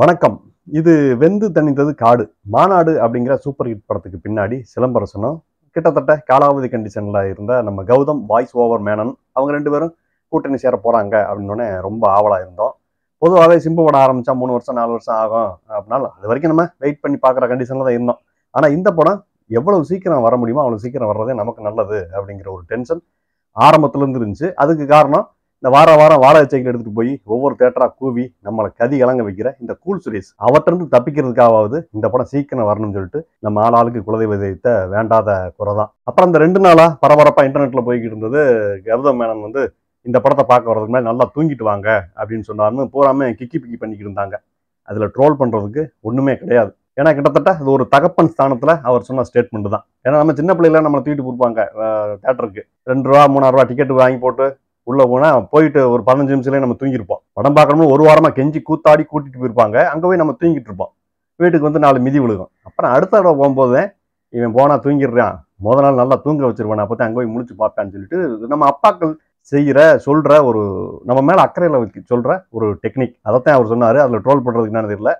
வணக்கம் இது வெந்து தணித்தது காடு மாநாடு அப்படிங்கிற சூப்பர் ஹிட் படத்துக்கு பின்னாடி சிலம்பரசனும் கிட்டத்தட்ட காலாவதி கண்டிஷனில் இருந்த நம்ம கௌதம் வாய்ஸ் ஓவர் மேனன் அவங்க ரெண்டு பேரும் கூட்டணி சேர போகிறாங்க அப்படின்னோடனே ரொம்ப ஆவலாக இருந்தோம் பொதுவாகவே சிம்பு படம் ஆரம்பித்தா மூணு வருஷம் நாலு வருஷம் ஆகும் அப்படின்னாலும் அது வரைக்கும் நம்ம வெயிட் பண்ணி பார்க்குற கண்டிஷனில் தான் இருந்தோம் ஆனால் இந்த படம் எவ்வளவு சீக்கிரம் வர முடியுமோ அவ்வளோ சீக்கிரம் வர்றதே நமக்கு நல்லது அப்படிங்கிற ஒரு டென்ஷன் ஆரம்பத்துலேருந்து இருந்துச்சு அதுக்கு காரணம் இந்த வார வாரம் வாடகை சைக்கிள் எடுத்துகிட்டு போய் ஒவ்வொரு தேட்டராக கூவி நம்மளை கதி கலங்க வைக்கிற இந்த கூல் சுரேஷ் அவற்றிருந்து தப்பிக்கிறதுக்காவது இந்த படம் சீக்கிரம் வரணும்னு சொல்லிட்டு நம்ம ஆள் ஆளுக்கு குலதெய்வ வேண்டாத குறை தான் அப்புறம் அந்த ரெண்டு நாளாக பரபரப்பாக இன்டர்நெட்டில் போய்கிட்டு இருந்தது கௌதம் மேனன் வந்து இந்த படத்தை பார்க்க வரதுக்கு மேலே நல்லா தூங்கிட்டு வாங்க அப்படின்னு சொன்னார்னு பூராமே கிக்கி பிக்கி பண்ணிக்கிட்டு இருந்தாங்க அதில் ட்ரோல் பண்ணுறதுக்கு ஒன்றுமே கிடையாது ஏன்னா கிட்டத்தட்ட அது ஒரு தகப்பன் ஸ்தானத்தில் அவர் சொன்ன ஸ்டேட்மெண்ட் தான் ஏன்னா நம்ம சின்ன பிள்ளைகளாம் நம்மளை தூக்கிட்டு கொடுப்பாங்க தேட்டருக்கு ரெண்டு ரூபா மூணாயிரம் டிக்கெட்டு டிக்கெட் வாங்கி போட்டு உள்ளே போனால் போயிட்டு ஒரு பதினஞ்சு நிமிஷம்லேயே நம்ம தூங்கியிருப்போம் படம் பார்க்கணும்னு ஒரு வாரமாக கெஞ்சி கூத்தாடி கூட்டிகிட்டு போயிருப்பாங்க அங்கே போய் நம்ம தூங்கிட்டு இருப்போம் வீட்டுக்கு வந்து நாலு மிதி விழுகும் அப்புறம் அடுத்த தடவை போகும்போது இவன் போனால் தூங்கிடுறான் முத நாள் நல்லா தூங்க வச்சிருவான் நான் பார்த்து அங்கே போய் முடிச்சு பார்ப்பேன்னு சொல்லிட்டு நம்ம அப்பாக்கள் செய்கிற சொல்கிற ஒரு நம்ம மேலே அக்கறையில் வைக்க சொல்கிற ஒரு டெக்னிக் அதைத்தான் அவர் சொன்னார் அதில் ட்ரோல் பண்ணுறதுக்கு நான் தெரியல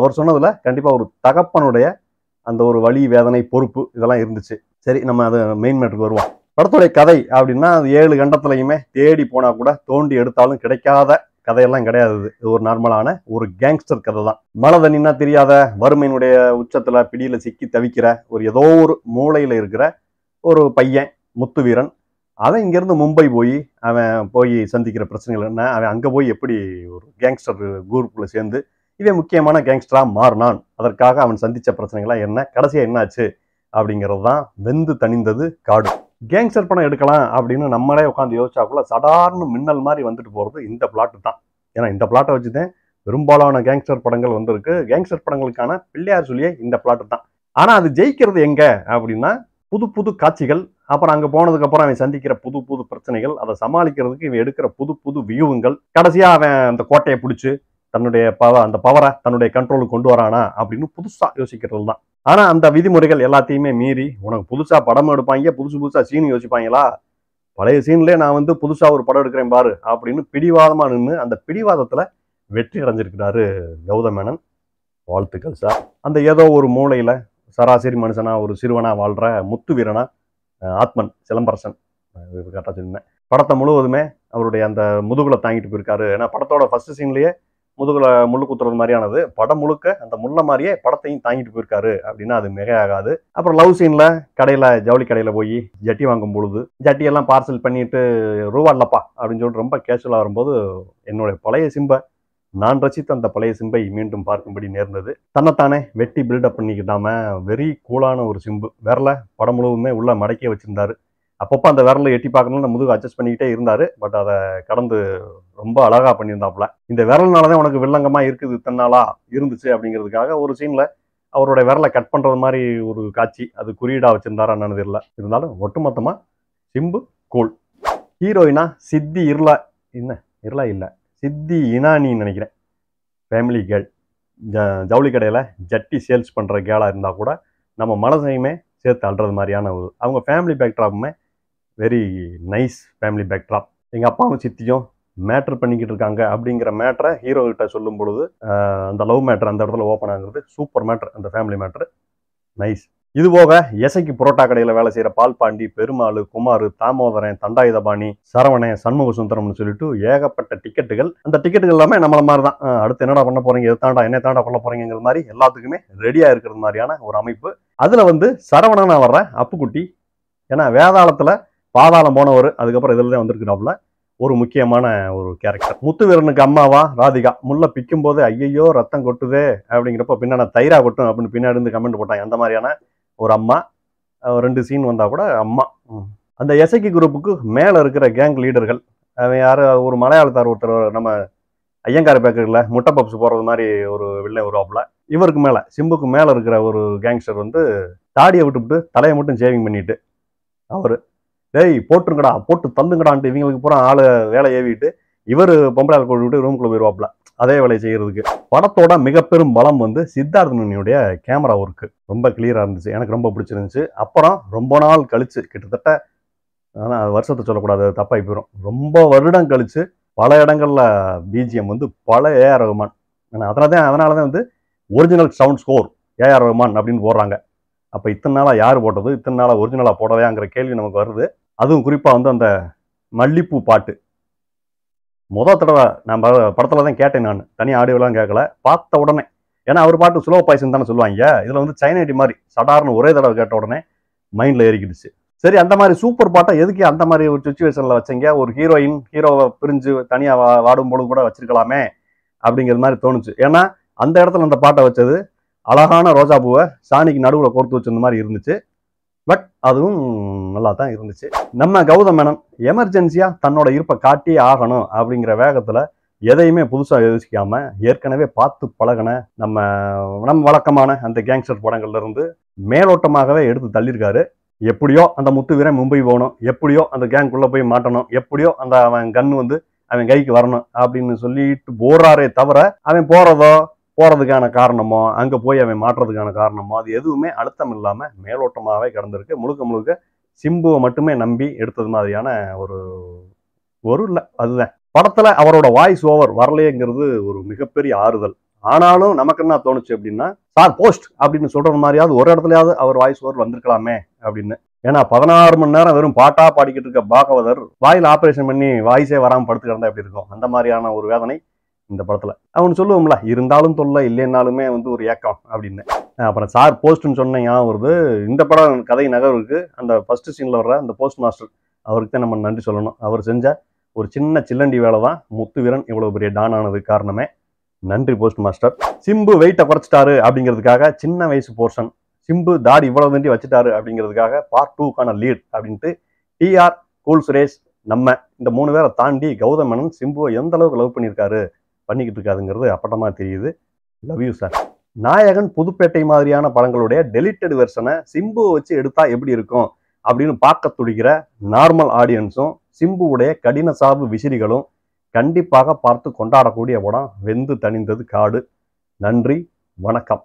அவர் சொன்னதில் கண்டிப்பாக ஒரு தகப்பனுடைய அந்த ஒரு வழி வேதனை பொறுப்பு இதெல்லாம் இருந்துச்சு சரி நம்ம அதை மெயின் மேட்ருக்கு வருவோம் படத்துடைய கதை அப்படின்னா அது ஏழு கண்டத்துலையுமே தேடி போனால் கூட தோண்டி எடுத்தாலும் கிடைக்காத கதையெல்லாம் கிடையாது இது ஒரு நார்மலான ஒரு கேங்ஸ்டர் கதை தான் மழை தண்ணின்னா தெரியாத வறுமையினுடைய உச்சத்தில் பிடியில் சிக்கி தவிக்கிற ஒரு ஏதோ ஒரு மூளையில் இருக்கிற ஒரு பையன் முத்து வீரன் அவன் இங்கேருந்து மும்பை போய் அவன் போய் சந்திக்கிற பிரச்சனைகள் என்ன அவன் அங்கே போய் எப்படி ஒரு கேங்ஸ்டர் குரூப்பில் சேர்ந்து இவன் முக்கியமான கேங்ஸ்டராக மாறினான் அதற்காக அவன் சந்தித்த பிரச்சனைகள்லாம் என்ன கடைசியாக என்னாச்சு அப்படிங்கிறது தான் வெந்து தணிந்தது காடு கேங்ஸ்டர் படம் எடுக்கலாம் அப்படின்னு நம்மளே உட்காந்து யோசிச்சாக்குள்ள சடார்னு மின்னல் மாதிரி வந்துட்டு போகிறது இந்த பிளாட்டு தான் ஏன்னா இந்த பிளாட்டை வச்சு தான் பெரும்பாலான கேங்ஸ்டர் படங்கள் வந்திருக்கு கேங்ஸ்டர் படங்களுக்கான பிள்ளையார் சொல்லியே இந்த பிளாட்டு தான் ஆனால் அது ஜெயிக்கிறது எங்கே அப்படின்னா புது புது காட்சிகள் அப்புறம் அங்கே போனதுக்கப்புறம் அவன் சந்திக்கிற புது புது பிரச்சனைகள் அதை சமாளிக்கிறதுக்கு இவன் எடுக்கிற புது புது வியூவங்கள் கடைசியாக அவன் அந்த கோட்டையை பிடிச்சி தன்னுடைய பவ அந்த பவரை தன்னுடைய கண்ட்ரோலுக்கு கொண்டு வரானா அப்படின்னு புதுசாக யோசிக்கிறது தான் ஆனால் அந்த விதிமுறைகள் எல்லாத்தையுமே மீறி உனக்கு புதுசாக படம் எடுப்பாங்க புதுசு புதுசாக சீன் யோசிப்பாங்களா பழைய சீன்லேயே நான் வந்து புதுசாக ஒரு படம் எடுக்கிறேன் பாரு அப்படின்னு பிடிவாதமாக நின்று அந்த பிடிவாதத்தில் வெற்றி அடைஞ்சிருக்கிறாரு கௌதமேனன் வாழ்த்துக்கள் சார் அந்த ஏதோ ஒரு மூளையில் சராசரி மனுஷனாக ஒரு சிறுவனாக வாழ்கிற முத்து வீரனா ஆத்மன் சிலம்பரசன் கரெக்டாக சொன்னேன் படத்தை முழுவதுமே அவருடைய அந்த முதுகுல தாங்கிட்டு போயிருக்காரு ஏன்னா படத்தோட ஃபர்ஸ்ட் சீன்லேயே முதுகுல முள்ளு குத்துறது மாதிரியானது படம் முழுக்க அந்த முள்ள மாதிரியே படத்தையும் தாங்கிட்டு போயிருக்காரு அப்படின்னா அது ஆகாது அப்புறம் லவ் சீன்ல கடையில ஜவுளி கடையில போய் ஜட்டி வாங்கும் பொழுது ஜட்டியெல்லாம் பார்சல் பண்ணிட்டு ரூபா இல்லப்பா அப்படின்னு சொல்லிட்டு ரொம்ப கேஷுவலா வரும்போது என்னுடைய பழைய சிம்பை நான் ரசித்த அந்த பழைய சிம்பை மீண்டும் பார்க்கும்படி நேர்ந்தது தன்னைத்தானே வெட்டி பில்டப் பண்ணிக்கிட்டாம வெரி கூலான ஒரு சிம்பு வரல படம் முழுவதுமே உள்ள மடக்கி வச்சிருந்தாரு அப்பப்போ அந்த விரலை எட்டி பார்க்கணும்னு முதுகு அட்ஜஸ்ட் பண்ணிக்கிட்டே இருந்தார் பட் அதை கடந்து ரொம்ப அழகாக பண்ணியிருந்தாப்புல இந்த விரல்னால தான் உனக்கு வில்லங்கமாக இருக்குது தன்னாலா இருந்துச்சு அப்படிங்கிறதுக்காக ஒரு சீனில் அவரோட விரலை கட் பண்ணுறது மாதிரி ஒரு காட்சி அது குறியீடாக வச்சுருந்தாரா என்னன்னு தெரியல இருந்தாலும் ஒட்டுமொத்தமாக சிம்பு கோல் ஹீரோயினா சித்தி இருளா என்ன இருளா இல்லை சித்தி இனானின்னு நினைக்கிறேன் ஃபேமிலி கேர்ள் ஜ ஜவுளி கடையில் ஜட்டி சேல்ஸ் பண்ணுற கேளாக இருந்தால் கூட நம்ம மனசையுமே சேர்த்து அல்றது மாதிரியான ஒரு அவங்க ஃபேமிலி பேக்ட்ராப்புமே வெரி நைஸ் ஃபேமிலி பேக்ட்ராப் எங்கள் அப்பாவும் சித்தியும் மேட்ரு பண்ணிக்கிட்டு இருக்காங்க அப்படிங்கிற மேட்ரை ஹீரோகிட்ட சொல்லும் பொழுது அந்த லவ் மேட்ரு அந்த இடத்துல ஓப்பன் ஆகுறது சூப்பர் மேட்ரு அந்த ஃபேமிலி மேட்ரு நைஸ் இது போக எசைக்கு புரோட்டா கடையில் வேலை செய்கிற பால் பாண்டி பெருமாள் குமார் தாமோதரன் தண்டாயுதபாணி சரவணன் சண்முக சுந்தரம்னு சொல்லிட்டு ஏகப்பட்ட டிக்கெட்டுகள் அந்த டிக்கெட்டுகள் எல்லாமே நம்மள மாதிரி தான் அடுத்து என்னடா பண்ண போறீங்க எது தாண்டா என்ன தாண்டா பண்ண போறீங்கிற மாதிரி எல்லாத்துக்குமே ரெடியாக இருக்கிறது மாதிரியான ஒரு அமைப்பு அதில் வந்து சரவணனாக வர்ற அப்புக்குட்டி ஏன்னா வேதாளத்தில் பாதாளம் போனவர் அதுக்கப்புறம் இதில் தான் வந்திருக்கிறாப்புல ஒரு முக்கியமான ஒரு கேரக்டர் முத்துவீரனுக்கு அம்மாவா ராதிகா முல்லை பிக்கும் போது ஐயையோ ரத்தம் கொட்டுதே அப்படிங்கிறப்ப பின்னாடி தைரா கொட்டும் அப்படின்னு பின்னாடி இருந்து கமெண்ட் போட்டாங்க அந்த மாதிரியான ஒரு அம்மா ரெண்டு சீன் வந்தால் கூட அம்மா அந்த எசைக்கு குரூப்புக்கு மேலே இருக்கிற கேங் லீடர்கள் அவன் யார் ஒரு மலையாளத்தார் ஒருத்தர் நம்ம ஐயங்கார் பேக்கர்ல முட்டை பப்ஸ் போடுறது மாதிரி ஒரு வில்லை உருவாப்புல இவருக்கு மேலே சிம்புக்கு மேலே இருக்கிற ஒரு கேங்ஸ்டர் வந்து தாடியை விட்டுவிட்டு தலையை மட்டும் சேவிங் பண்ணிட்டு அவர் டேய் போட்டுருங்கடா போட்டு தள்ளுங்கடான்ட்டு இவங்களுக்கு பூரா ஆளு வேலை ஏவிட்டு இவர் பொம்பளை ஆள் கூட்டி விட்டு ரூம்குள்ளே போயிடுவாப்ல அதே வேலையை செய்கிறதுக்கு படத்தோட மிக பெரும் பலம் வந்து சித்தார்த்தனுடைய கேமரா ஒர்க்கு ரொம்ப கிளியராக இருந்துச்சு எனக்கு ரொம்ப பிடிச்சிருந்துச்சு அப்புறம் ரொம்ப நாள் கழிச்சு கிட்டத்தட்ட ஆனால் வருஷத்தை சொல்லக்கூடாது தப்பாகி போயிடும் ரொம்ப வருடம் கழிச்சு பல இடங்களில் பிஜிஎம் வந்து பல ஏஆர் ரகுமான் அதனால தான் அதனால தான் வந்து original sound score A R Rahman அப்படின்னு போடுறாங்க அப்போ இத்தனை நாளாக யார் போட்டது இத்தனை நாளாக ஒரிஜினலாக போடலையாங்கிற கேள்வி நமக்கு வருது அதுவும் குறிப்பாக வந்து அந்த மல்லிப்பூ பாட்டு மொதல் தடவை நம்ம படத்தில் தான் கேட்டேன் நான் தனி ஆடியோலாம் கேட்கல பார்த்த உடனே ஏன்னா அவர் பாட்டு ஸ்லோ பாய்சன் தானே சொல்லுவாங்க இதில் வந்து சைனைட்டி மாதிரி சடார்னு ஒரே தடவை கேட்ட உடனே மைண்டில் ஏறிக்கிடுச்சு சரி அந்த மாதிரி சூப்பர் பாட்டை எதுக்கு அந்த மாதிரி ஒரு சுச்சுவேஷனில் வச்சிங்க ஒரு ஹீரோயின் ஹீரோவை பிரிஞ்சு தனியாக வா வாடும்போது கூட வச்சிருக்கலாமே அப்படிங்கிறது மாதிரி தோணுச்சு ஏன்னா அந்த இடத்துல அந்த பாட்டை வச்சது அழகான ரோஜா பூவை சாணிக்கு நடுவில் கோர்த்து வச்சிருந்த மாதிரி இருந்துச்சு பட் அதுவும் நல்லா தான் இருந்துச்சு நம்ம கௌதம் மேனன் எமர்ஜென்சியாக தன்னோட இருப்பை காட்டியே ஆகணும் அப்படிங்கிற வேகத்தில் எதையுமே புதுசாக யோசிக்காமல் ஏற்கனவே பார்த்து பழகின நம்ம நம் வழக்கமான அந்த கேங்ஸ்டர் படங்கள்லேருந்து மேலோட்டமாகவே எடுத்து தள்ளியிருக்காரு எப்படியோ அந்த முத்து வீரன் மும்பை போகணும் எப்படியோ அந்த கேங்குள்ளே போய் மாட்டணும் எப்படியோ அந்த அவன் கண் வந்து அவன் கைக்கு வரணும் அப்படின்னு சொல்லிட்டு போடுறாரே தவிர அவன் போகிறதோ போகிறதுக்கான காரணமோ அங்கே போய் அவன் மாற்றுறதுக்கான காரணமோ அது எதுவுமே அழுத்தம் இல்லாமல் மேலோட்டமாகவே கிடந்திருக்கு முழுக்க முழுக்க சிம்புவை மட்டுமே நம்பி எடுத்தது மாதிரியான ஒரு ஒரு இல்லை அதுதான் படத்தில் அவரோட வாய்ஸ் ஓவர் வரலையேங்கிறது ஒரு மிகப்பெரிய ஆறுதல் ஆனாலும் நமக்கு என்ன தோணுச்சு அப்படின்னா சார் போஸ்ட் அப்படின்னு சொல்கிற மாதிரியாவது ஒரு இடத்துலையாவது அவர் வாய்ஸ் ஓவர் வந்திருக்கலாமே அப்படின்னு ஏன்னா பதினாறு மணி நேரம் வெறும் பாட்டா பாடிக்கிட்டு இருக்க பாகவதர் வாயில் ஆப்ரேஷன் பண்ணி வாய்ஸே வராமல் படுத்து கிடந்தா எப்படி இருக்கும் அந்த மாதிரியான ஒரு வேதனை இந்த படத்தில் அவனு சொல்லுவோம்ல இருந்தாலும் தொல்லை இல்லைன்னாலுமே வந்து ஒரு ஏக்கம் அப்படின்னு அப்புறம் சார் போஸ்ட்னு சொன்ன ஏன் வருது இந்த படம் கதை நகருக்கு அந்த ஃபஸ்ட்டு சீனில் வர்ற அந்த போஸ்ட் மாஸ்டர் அவருக்கு தான் நம்ம நன்றி சொல்லணும் அவர் செஞ்ச ஒரு சின்ன சில்லண்டி வேலை தான் முத்துவீரன் இவ்வளோ பெரிய டான் ஆனது காரணமே நன்றி போஸ்ட் மாஸ்டர் சிம்பு வெயிட்டை குறைச்சிட்டாரு அப்படிங்கிறதுக்காக சின்ன வயசு போர்ஷன் சிம்பு தாடி இவ்வளவு தண்டி வச்சுட்டாரு அப்படிங்கிறதுக்காக பார்ட் டூக்கான லீட் அப்படின்ட்டு டிஆர் கூல் சுரேஷ் நம்ம இந்த மூணு பேரை தாண்டி கௌதமனன் சிம்புவை எந்த அளவுக்கு லவ் பண்ணியிருக்காரு பண்ணிக்கிட்டு இருக்காதுங்கிறது அப்பட்டமாக தெரியுது லவ் யூ சார் நாயகன் புதுப்பேட்டை மாதிரியான படங்களுடைய டெலிட்டட் வெர்ஷனை சிம்புவை வச்சு எடுத்தா எப்படி இருக்கும் அப்படின்னு பார்க்க துடிக்கிற நார்மல் ஆடியன்ஸும் சிம்புவுடைய கடின சாவு விசிறிகளும் கண்டிப்பாக பார்த்து கொண்டாடக்கூடிய படம் வெந்து தணிந்தது காடு நன்றி வணக்கம்